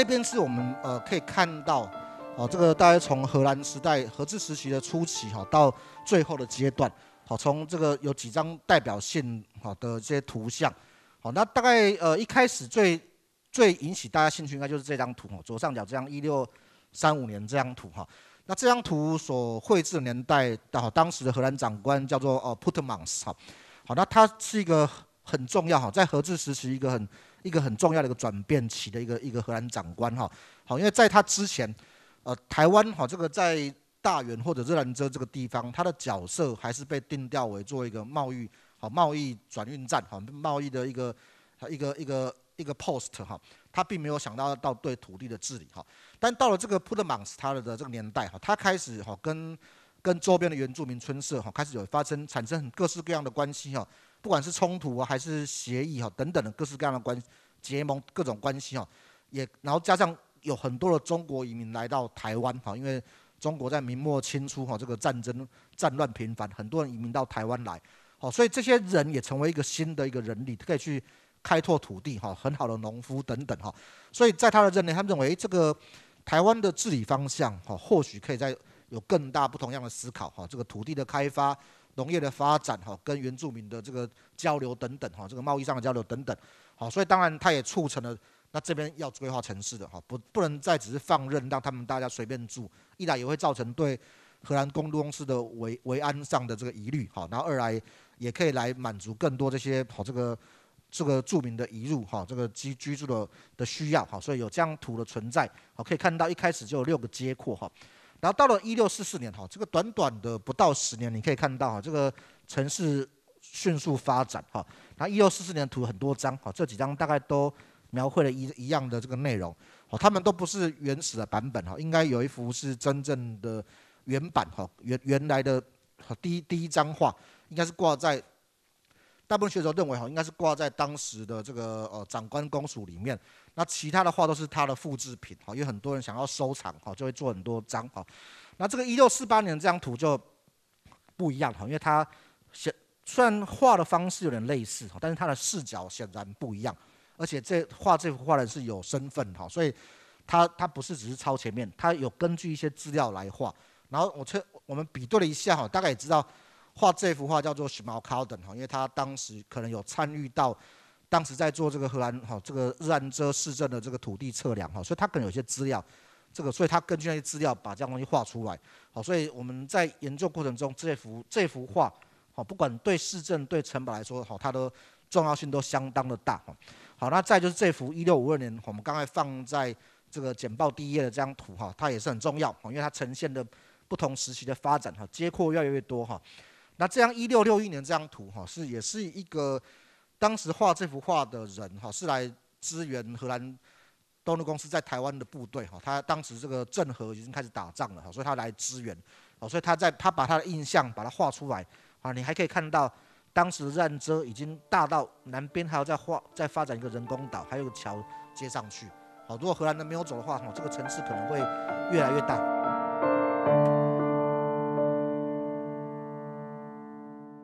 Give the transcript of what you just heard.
这边是我们呃可以看到，哦，这个大概从荷兰时代、荷治时期的初期哈到最后的阶段，好，从这个有几张代表性好的这些图像，好，那大概呃一开始最最引起大家兴趣应该就是这张图哈，左上角这张一六三五年这张图哈，那这张图所绘制的年代的当时的荷兰长官叫做哦 Putmans 哈，好，那他是一个很重要哈，在荷治时期一个很。一个很重要的一个转变期的一个一个荷兰长官哈，好，因为在他之前，呃，台湾哈这个在大元或者热兰州这个地方，他的角色还是被定调为做一个贸易好贸易转运站好贸易的一个一个一个一个 post 哈，他并没有想到到对土地的治理哈，但到了这个 p u t m a n 他的这个年代哈，他开始哈跟。跟周边的原住民村社哈开始有发生产生各式各样的关系哈，不管是冲突啊还是协议哈等等的各式各样的关结盟各种关系哈，也然后加上有很多的中国移民来到台湾哈，因为中国在明末清初哈这个战争战乱频繁，很多人移民到台湾来，好，所以这些人也成为一个新的一个人力可以去开拓土地哈，很好的农夫等等哈，所以在他的认为，他认为这个台湾的治理方向哈或许可以在。有更大不同样的思考哈，这个土地的开发、农业的发展哈，跟原住民的这个交流等等哈，这个贸易上的交流等等，好，所以当然它也促成了那这边要规划城市的哈，不不能再只是放任让他们大家随便住，一来也会造成对荷兰公路公司的维维安上的这个疑虑哈，然后二来也可以来满足更多这些好这个这个住民的移入哈，这个居居住的的需要哈，所以有这样土的存在好，可以看到一开始就有六个街廓哈。然后到了一六四四年，哈，这个短短的不到十年，你可以看到哈，这个城市迅速发展，哈。然后一六四四年图很多张，哈，这几张大概都描绘了一一样的这个内容，哦，他们都不是原始的版本，哈，应该有一幅是真正的原版，哈，原原来的第一第一张画应该是挂在。大部分学者认为，哈，应该是挂在当时的这个呃长官公署里面。那其他的画都是他的复制品，哈，因为很多人想要收藏，哈，就会做很多张，哈。那这个一六四八年这张图就不一样，哈，因为它显虽然画的方式有点类似，哈，但是它的视角显然不一样。而且这画这幅画的是有身份，哈，所以他他不是只是抄前面，他有根据一些资料来画。然后我确我们比对了一下，哈，大概也知道。画这幅画叫做 s c m a l c a l d e n 哈，因为他当时可能有参与到当时在做这个荷兰哈这个日安遮市政的这个土地测量哈，所以他可能有些资料，这个所以他根据那些资料把这样东西画出来，好，所以我们在研究过程中这幅这幅画，好，不管对市政对城堡来说好，它的重要性都相当的大哈，好，那再就是这幅一六五二年我们刚才放在这个简报第一页的这张图哈，它也是很重要因为它呈现的不同时期的发展哈，街廓越来越多哈。那这张一六六一年这张图哈，是也是一个当时画这幅画的人哈，是来支援荷兰东路公司在台湾的部队哈。他当时这个郑和已经开始打仗了哈，所以他来支援，哦，所以他在他把他的印象把它画出来啊。你还可以看到，当时战争已经大到南边还要再画再发展一个人工岛，还有个桥接上去。好，如果荷兰人没有走的话，哈，这个城市可能会越来越大。